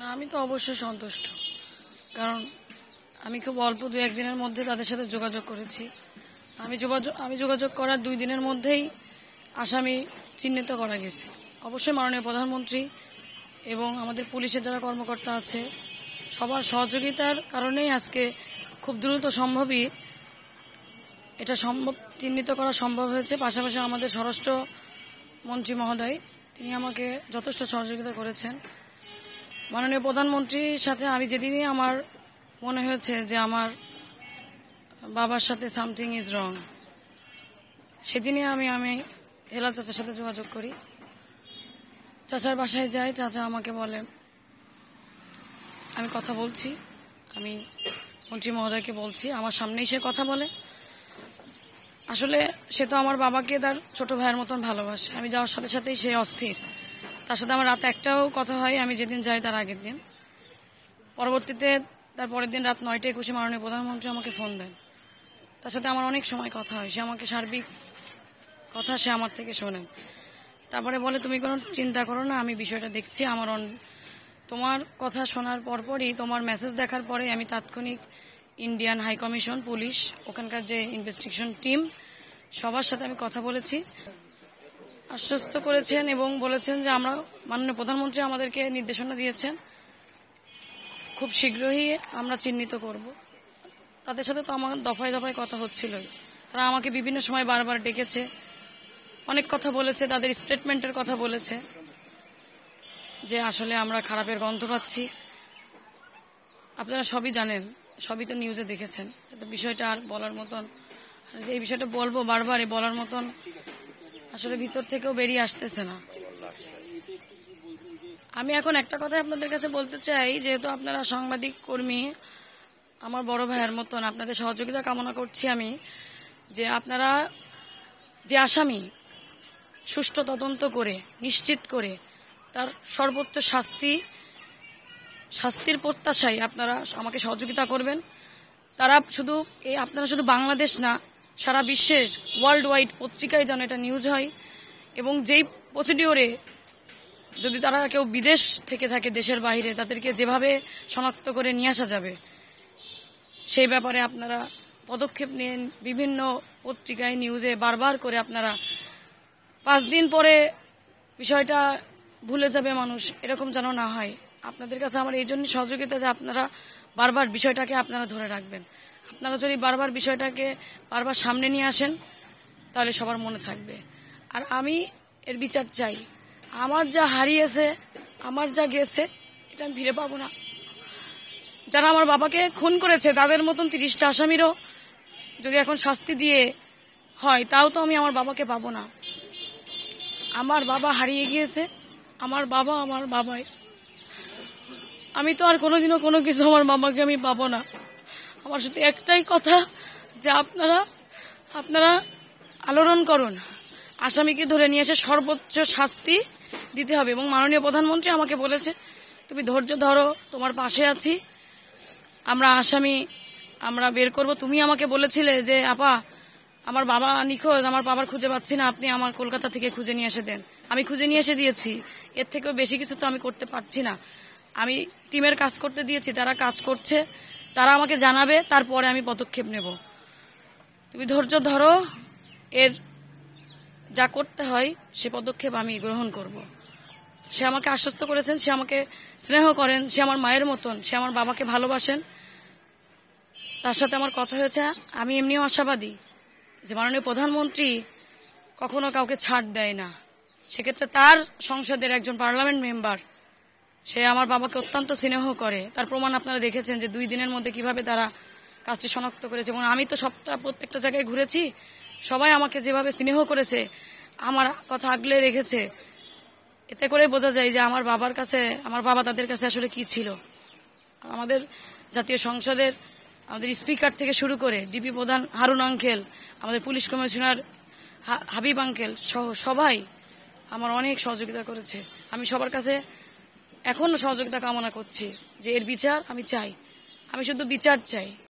না আমি তো অবশ্যই সন্তুষ্ট কারণ আমি খুব অল্প দু একদিনের মধ্যে তাদের সাথে যোগাযোগ করেছি আমি যোগাযোগ আমি যোগাযোগ করার দুই দিনের মধ্যেই আসামি চিহ্নিত করা গেছে অবশ্যই মাননীয় প্রধানমন্ত্রী এবং আমাদের পুলিশের যারা কর্মকর্তা আছে সবার সহযোগিতার কারণেই আজকে খুব দ্রুত সম্ভবই এটা সম্ভব চিহ্নিত করা সম্ভব হয়েছে পাশাপাশি আমাদের স্বরাষ্ট্র মন্ত্রী মহোদয় তিনি আমাকে যথেষ্ট সহযোগিতা করেছেন মাননীয় প্রধানমন্ত্রীর সাথে আমি যেদিনই আমার মনে হয়েছে যে আমার বাবার সাথে সামথিং ইজ রং সেদিনই আমি আমি এলা চাচার সাথে যোগাযোগ করি চাচার বাসায় যাই চাচা আমাকে বলে আমি কথা বলছি আমি মন্ত্রী মহোদয়কে বলছি আমার সামনেই সে কথা বলে আসলে সে তো আমার বাবাকে তার ছোট ভাইয়ের মতন ভালোবাসে আমি যাওয়ার সাথে সাথেই সে অস্থির তার সাথে আমার রাত একটাও কথা হয় আমি যেদিন যাই তার আগের দিন পরবর্তীতে তার পরের দিন রাত নয়টা একুশে মাননীয় প্রধানমন্ত্রী আমাকে ফোন দেন তার সাথে আমার অনেক সময় কথা হয় সে আমাকে সার্বিক কথা সে আমার থেকে শোনে তারপরে বলে তুমি কোনো চিন্তা করো না আমি বিষয়টা দেখছি আমার তোমার কথা শোনার পরপরই তোমার মেসেজ দেখার পরে আমি তাৎক্ষণিক ইন্ডিয়ান হাই কমিশন পুলিশ ওখানকার যে ইনভেস্টিগেশন টিম সবার সাথে আমি কথা বলেছি আশ্বস্ত করেছেন এবং বলেছেন যে আমরা মাননীয় প্রধানমন্ত্রী আমাদেরকে নির্দেশনা দিয়েছেন খুব শীঘ্রই আমরা চিহ্নিত করব তাদের সাথে তো আমার দফায় দফায় কথা হচ্ছিলই তারা আমাকে বিভিন্ন সময় বারবার ডেকেছে অনেক কথা বলেছে তাদের স্টেটমেন্টের কথা বলেছে যে আসলে আমরা খারাপের গন্ধ পাচ্ছি আপনারা সবই জানেন সবই তো নিউজে দেখেছেন বিষয়টা আর বলার মতন এই বিষয়টা বলবো বারবার বলার মতন আসলে ভিতর থেকেও বেরিয়ে আসতেছে না আমি এখন একটা কথা আপনাদের কাছে বলতে চাই যেহেতু আপনারা সাংবাদিক কর্মী আমার বড় ভাইয়ের মতন আপনাদের সহযোগিতা কামনা করছি আমি যে আপনারা যে আসামি সুষ্ঠু তদন্ত করে নিশ্চিত করে তার সর্বোচ্চ শাস্তি শাস্তির প্রত্যাশায় আপনারা আমাকে সহযোগিতা করবেন তারা শুধু এই আপনারা শুধু বাংলাদেশ না সারা বিশ্বের ওয়ার্ল্ড ওয়াইড পত্রিকায় যেন এটা নিউজ হয় এবং যেই প্রসিডিওরে যদি তারা কেউ বিদেশ থেকে থাকে দেশের বাইরে তাদেরকে যেভাবে শনাক্ত করে নিয়ে আসা যাবে সেই ব্যাপারে আপনারা পদক্ষেপ নিন বিভিন্ন পত্রিকায় নিউজে বারবার করে আপনারা পাঁচ দিন পরে বিষয়টা ভুলে যাবে মানুষ এরকম যেন না হয় আপনাদের কাছে আমার এই জন্য সহযোগিতা যে আপনারা বারবার বিষয়টাকে আপনারা ধরে রাখবেন আপনারা যদি বারবার বিষয়টাকে বারবার সামনে নিয়ে আসেন তাহলে সবার মনে থাকবে আর আমি এর বিচার চাই আমার যা হারিয়েছে আমার যা গেছে এটা আমি ফিরে পাবো না যারা আমার বাবাকে খুন করেছে তাদের মতন তিরিশটা আসামিরও যদি এখন শাস্তি দিয়ে হয় তাও তো আমি আমার বাবাকে পাবো না আমার বাবা হারিয়ে গিয়েছে আমার বাবা আমার বাবাই আমি তো আর কোনোদিনও কোনো কিছু আমার বাবাকে আমি পাবো না আমার শুধু একটাই কথা যে আপনারা আপনারা আলোড়ন করুন আসামিকে ধরে নিয়ে এসে সর্বোচ্চ শাস্তি দিতে হবে এবং মাননীয় প্রধানমন্ত্রী আমাকে বলেছে তুমি ধৈর্য ধরো তোমার পাশে আছি আমরা আসামি আমরা বের করব তুমি আমাকে বলেছিলে যে আপা আমার বাবা নিখোঁজ আমার বাবার খুঁজে পাচ্ছি না আপনি আমার কলকাতা থেকে খুঁজে নিয়ে এসে দেন আমি খুঁজে নিয়ে এসে দিয়েছি এর থেকেও বেশি কিছু তো আমি করতে পারছি না আমি টিমের কাজ করতে দিয়েছি তারা কাজ করছে তারা আমাকে জানাবে তারপরে আমি পদক্ষেপ নেব তুমি ধৈর্য ধরো এর যা করতে হয় সে পদক্ষেপ আমি গ্রহণ করব। সে আমাকে আশ্বস্ত করেছেন সে আমাকে স্নেহ করেন সে আমার মায়ের মতন সে আমার বাবাকে ভালোবাসেন তার সাথে আমার কথা হয়েছে আমি এমনিও আশাবাদী যে মাননীয় প্রধানমন্ত্রী কখনো কাউকে ছাড় দেয় না সেক্ষেত্রে তার সংসদের একজন পার্লামেন্ট মেম্বার সে আমার বাবাকে অত্যন্ত স্নেহ করে তার প্রমাণ আপনারা দেখেছেন যে দুই দিনের মধ্যে কিভাবে তারা কাজটি শনাক্ত করেছে এবং আমি তো সবটা প্রত্যেকটা জায়গায় ঘুরেছি সবাই আমাকে যেভাবে স্নেহ করেছে আমার কথা আগলে রেখেছে এতে করে বোঝা যায় যে আমার বাবার কাছে আমার বাবা তাদের কাছে আসলে কি ছিল আমাদের জাতীয় সংসদের আমাদের স্পিকার থেকে শুরু করে ডিপি প্রধান হারুন আঙ্কেল আমাদের পুলিশ কমিশনার হাবিব আঙ্কেল সহ সবাই আমার অনেক সহযোগিতা করেছে আমি সবার কাছে এখনও সহযোগিতা কামনা করছি যে এর বিচার আমি চাই আমি শুধু বিচার চাই